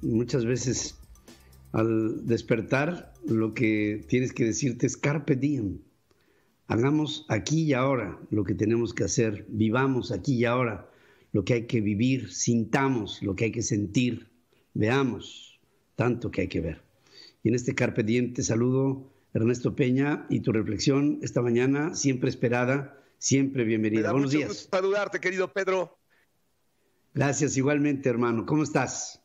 Muchas veces al despertar lo que tienes que decirte es carpe diem. Hagamos aquí y ahora lo que tenemos que hacer, vivamos aquí y ahora lo que hay que vivir, sintamos lo que hay que sentir, veamos tanto que hay que ver. Y en este carpe diem te saludo Ernesto Peña y tu reflexión esta mañana siempre esperada, siempre bienvenida. Me Buenos días. Gusto saludarte, querido Pedro. Gracias igualmente, hermano. ¿Cómo estás?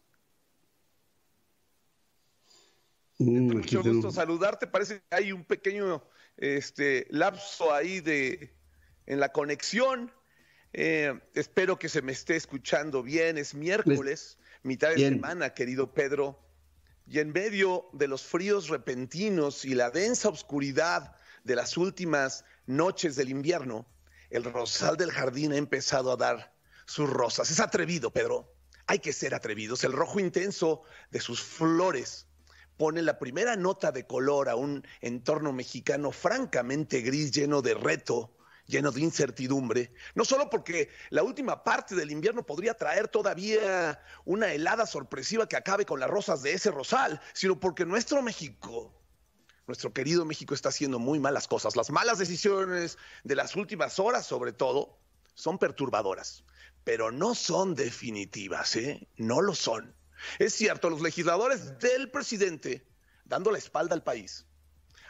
Mm, mucho gusto saludarte. Parece que hay un pequeño este, lapso ahí de, en la conexión. Eh, espero que se me esté escuchando bien. Es miércoles, mitad de semana, querido Pedro. Y en medio de los fríos repentinos y la densa oscuridad de las últimas noches del invierno, el rosal del jardín ha empezado a dar sus rosas. Es atrevido, Pedro. Hay que ser atrevidos. El rojo intenso de sus flores pone la primera nota de color a un entorno mexicano francamente gris, lleno de reto, lleno de incertidumbre, no solo porque la última parte del invierno podría traer todavía una helada sorpresiva que acabe con las rosas de ese rosal, sino porque nuestro México, nuestro querido México está haciendo muy malas cosas. Las malas decisiones de las últimas horas, sobre todo, son perturbadoras, pero no son definitivas, ¿eh? No lo son. Es cierto, los legisladores del presidente, dando la espalda al país,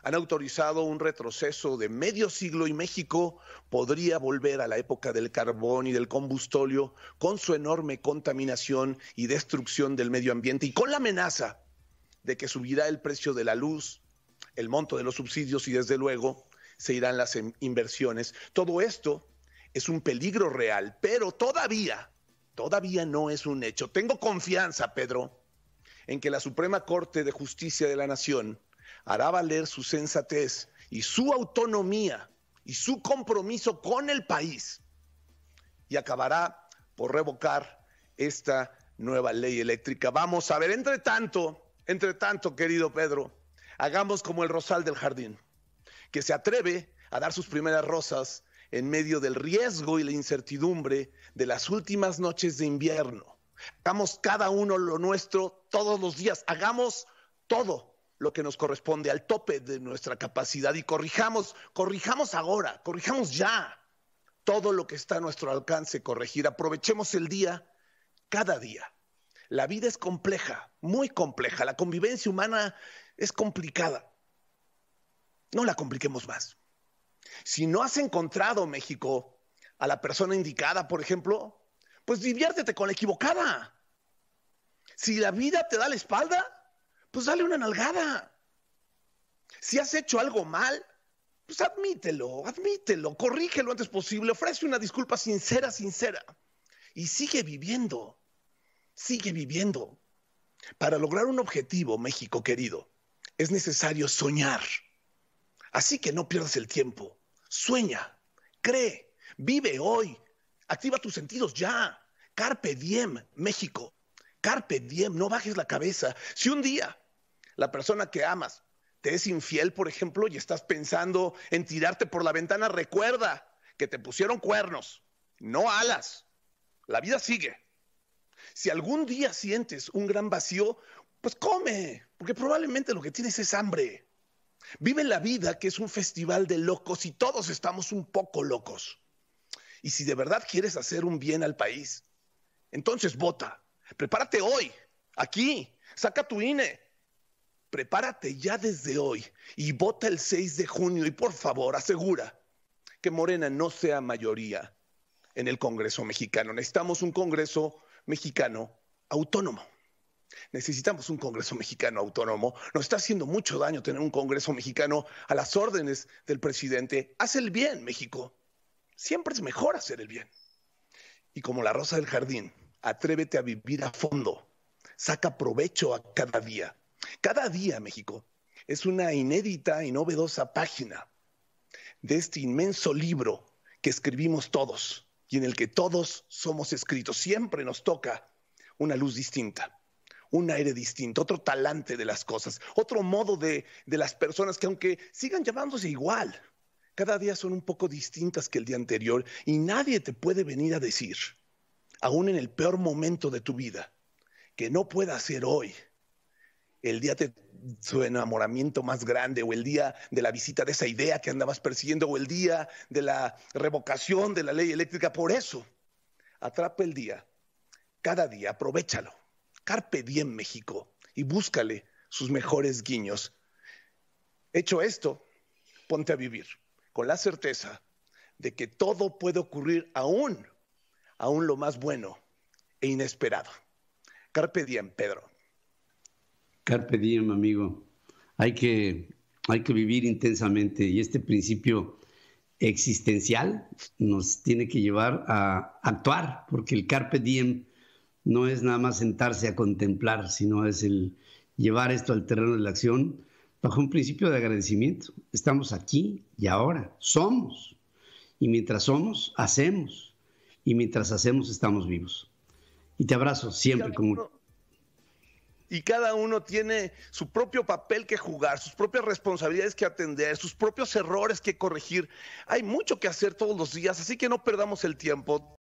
han autorizado un retroceso de medio siglo y México podría volver a la época del carbón y del combustóleo con su enorme contaminación y destrucción del medio ambiente y con la amenaza de que subirá el precio de la luz, el monto de los subsidios y desde luego se irán las em-, inversiones. Todo esto es un peligro real, pero todavía Todavía no es un hecho. Tengo confianza, Pedro, en que la Suprema Corte de Justicia de la Nación hará valer su sensatez y su autonomía y su compromiso con el país y acabará por revocar esta nueva ley eléctrica. Vamos a ver, entre tanto, entre tanto, querido Pedro, hagamos como el rosal del jardín, que se atreve a dar sus primeras rosas en medio del riesgo y la incertidumbre de las últimas noches de invierno. Hagamos cada uno lo nuestro todos los días, hagamos todo lo que nos corresponde al tope de nuestra capacidad y corrijamos, corrijamos ahora, corrijamos ya todo lo que está a nuestro alcance corregir. Aprovechemos el día, cada día. La vida es compleja, muy compleja, la convivencia humana es complicada. No la compliquemos más. Si no has encontrado, México, a la persona indicada, por ejemplo, pues diviértete con la equivocada. Si la vida te da la espalda, pues dale una nalgada. Si has hecho algo mal, pues admítelo, admítelo, corrígelo antes posible, ofrece una disculpa sincera, sincera. Y sigue viviendo, sigue viviendo. Para lograr un objetivo, México querido, es necesario soñar. Así que no pierdas el tiempo. Sueña, cree, vive hoy. Activa tus sentidos ya. Carpe diem, México. Carpe diem, no bajes la cabeza. Si un día la persona que amas te es infiel, por ejemplo, y estás pensando en tirarte por la ventana, recuerda que te pusieron cuernos, no alas. La vida sigue. Si algún día sientes un gran vacío, pues come, porque probablemente lo que tienes es hambre. Vive la vida, que es un festival de locos y todos estamos un poco locos. Y si de verdad quieres hacer un bien al país, entonces vota. Prepárate hoy, aquí, saca tu INE. Prepárate ya desde hoy y vota el 6 de junio y por favor asegura que Morena no sea mayoría en el Congreso mexicano. Necesitamos un Congreso mexicano autónomo necesitamos un Congreso mexicano autónomo. Nos está haciendo mucho daño tener un Congreso mexicano a las órdenes del presidente. Haz el bien, México. Siempre es mejor hacer el bien. Y como la rosa del jardín, atrévete a vivir a fondo. Saca provecho a cada día. Cada día, México, es una inédita y novedosa página de este inmenso libro que escribimos todos y en el que todos somos escritos. Siempre nos toca una luz distinta un aire distinto, otro talante de las cosas, otro modo de, las personas que aunque sigan llamándose igual, cada día son un poco distintas que el día anterior y nadie te puede venir a decir, aún en el peor momento de tu vida, que no pueda ser hoy el día de su enamoramiento más grande o el día de la visita de esa idea que andabas persiguiendo o el día de la revocación de la ley eléctrica. Por eso, atrapa el día, cada día, aprovechalo. Carpe Diem México y búscale sus mejores guiños. Hecho esto, ponte a vivir con la certeza de que todo puede ocurrir aún, aún lo más bueno e inesperado. Carpe diem, Pedro. Carpe diem, amigo. Hay que, hay que vivir intensamente y este principio existencial nos tiene que llevar a actuar, porque el carpe diem no es nada más sentarse a contemplar, sino es el llevar esto al terreno de la acción bajo un principio de agradecimiento. Estamos aquí y ahora, somos. Y mientras somos, hacemos. Y mientras hacemos, estamos vivos. Y te abrazo siempre con y cada uno tiene su propio papel que jugar, sus propias responsabilidades que atender, sus propios errores que corregir. Hay mucho que hacer todos los días, así que no perdamos el tiempo.